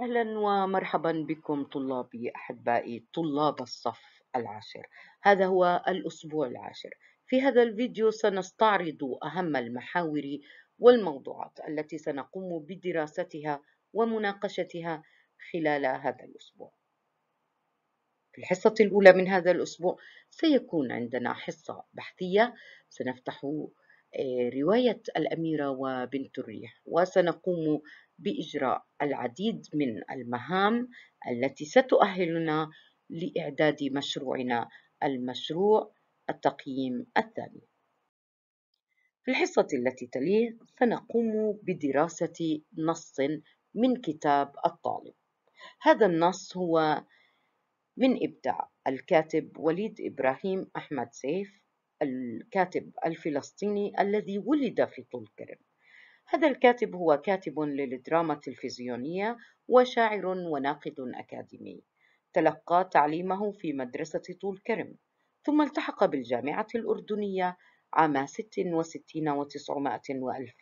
أهلا ومرحبا بكم طلابي أحبائي طلاب الصف العاشر هذا هو الأسبوع العاشر في هذا الفيديو سنستعرض أهم المحاور والموضوعات التي سنقوم بدراستها ومناقشتها خلال هذا الأسبوع في الحصة الأولى من هذا الأسبوع سيكون عندنا حصة بحثية سنفتح آه، رواية الأميرة وبنت الريح وسنقوم بإجراء العديد من المهام التي ستؤهلنا لإعداد مشروعنا المشروع التقييم الثاني في الحصة التي تليه سنقوم بدراسة نص من كتاب الطالب هذا النص هو من إبداع الكاتب وليد إبراهيم أحمد سيف الكاتب الفلسطيني الذي ولد في طولكرم هذا الكاتب هو كاتب للدراما التلفزيونية وشاعر وناقد أكاديمي تلقى تعليمه في مدرسة طول كرم ثم التحق بالجامعة الأردنية عام 66 وتسعمائة وألف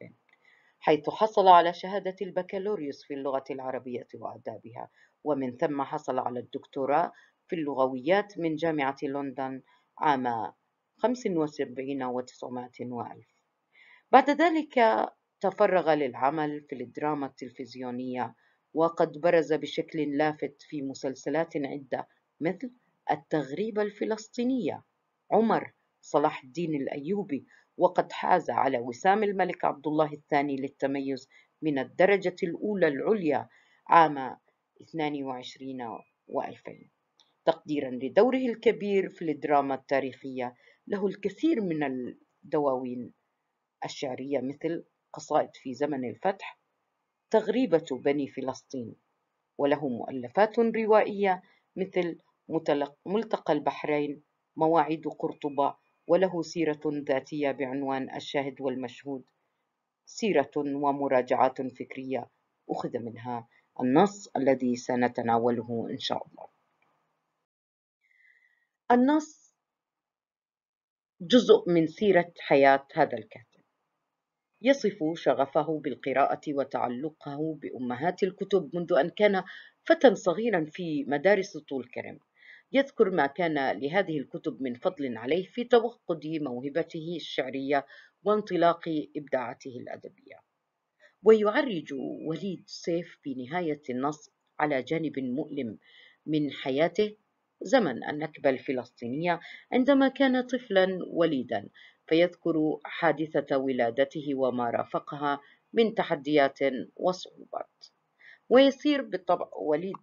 حيث حصل على شهادة البكالوريوس في اللغة العربية وآدابها ومن ثم حصل على الدكتوراه في اللغويات من جامعة لندن عام 75 وتسعمائة وألف بعد ذلك تفرغ للعمل في الدراما التلفزيونية وقد برز بشكل لافت في مسلسلات عدة مثل التغريبة الفلسطينية عمر صلاح الدين الأيوبي وقد حاز على وسام الملك عبد الله الثاني للتميز من الدرجة الأولى العليا عام 22 و2000 تقديرا لدوره الكبير في الدراما التاريخية له الكثير من الدواوين الشعرية مثل قصائد في زمن الفتح تغريبة بني فلسطين وله مؤلفات روائية مثل ملتقى البحرين مواعيد قرطبة وله سيرة ذاتية بعنوان الشاهد والمشهود سيرة ومراجعات فكرية أخذ منها النص الذي سنتناوله إن شاء الله النص جزء من سيرة حياة هذا الكاتب يصف شغفه بالقراءة وتعلقه بأمهات الكتب منذ أن كان فتى صغيرا في مدارس طول كرم يذكر ما كان لهذه الكتب من فضل عليه في توقد موهبته الشعرية وانطلاق إبداعته الأدبية ويعرج وليد سيف في نهاية النص على جانب مؤلم من حياته زمن النكبة الفلسطينية عندما كان طفلا وليدا فيذكر حادثة ولادته وما رافقها من تحديات وصعوبات ويصير بالطبع وليد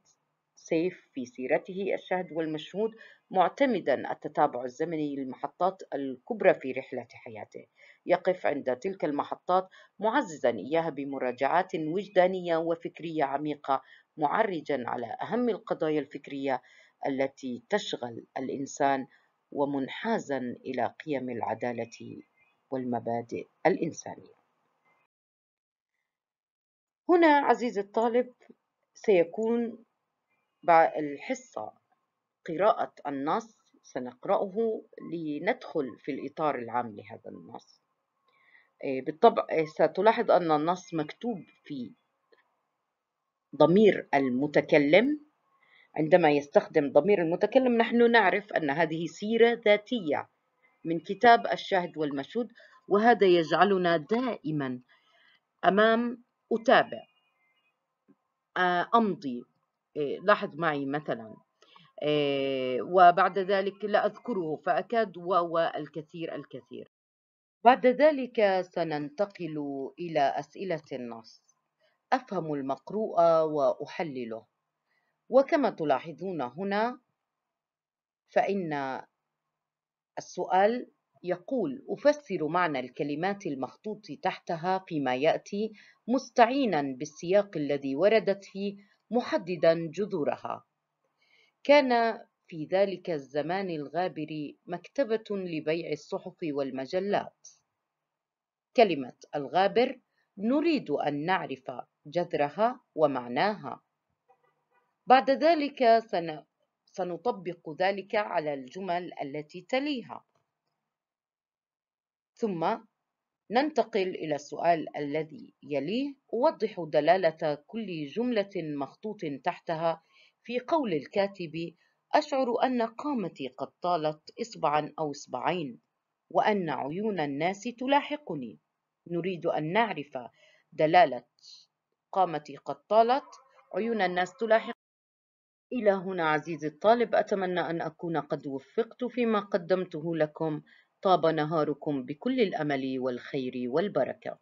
سيف في سيرته الشهد والمشهود معتمدا التتابع الزمني للمحطات الكبرى في رحلة حياته يقف عند تلك المحطات معززا إياها بمراجعات وجدانية وفكرية عميقة معرجا على أهم القضايا الفكرية التي تشغل الإنسان ومنحازا إلى قيم العدالة والمبادئ الإنسانية. هنا عزيزي الطالب سيكون الحصة قراءة النص سنقرأه لندخل في الإطار العام لهذا النص إيه، بالطبع ستلاحظ أن النص مكتوب في ضمير المتكلم عندما يستخدم ضمير المتكلم نحن نعرف أن هذه سيرة ذاتية من كتاب الشاهد والمشهود وهذا يجعلنا دائما أمام أتابع آه، أمضي آه، لاحظ معي مثلا آه، وبعد ذلك لا أذكره فأكاد والكثير الكثير بعد ذلك سننتقل إلى أسئلة النص أفهم المقروء وأحلله وكما تلاحظون هنا فإن السؤال يقول أفسر معنى الكلمات المخطوط تحتها فيما يأتي مستعينا بالسياق الذي وردت فيه محددا جذورها كان في ذلك الزمان الغابر مكتبة لبيع الصحف والمجلات كلمة الغابر نريد أن نعرف جذرها ومعناها بعد ذلك سن... سنطبق ذلك على الجمل التي تليها ثم ننتقل إلى السؤال الذي يليه أوضح دلالة كل جملة مخطوط تحتها في قول الكاتب أشعر أن قامتي قد طالت إصبعا أو إصبعين وأن عيون الناس تلاحقني نريد أن نعرف دلالة قامتي قد طالت عيون الناس تلاحق إلى هنا عزيزي الطالب أتمنى أن أكون قد وفقت فيما قدمته لكم طاب نهاركم بكل الأمل والخير والبركة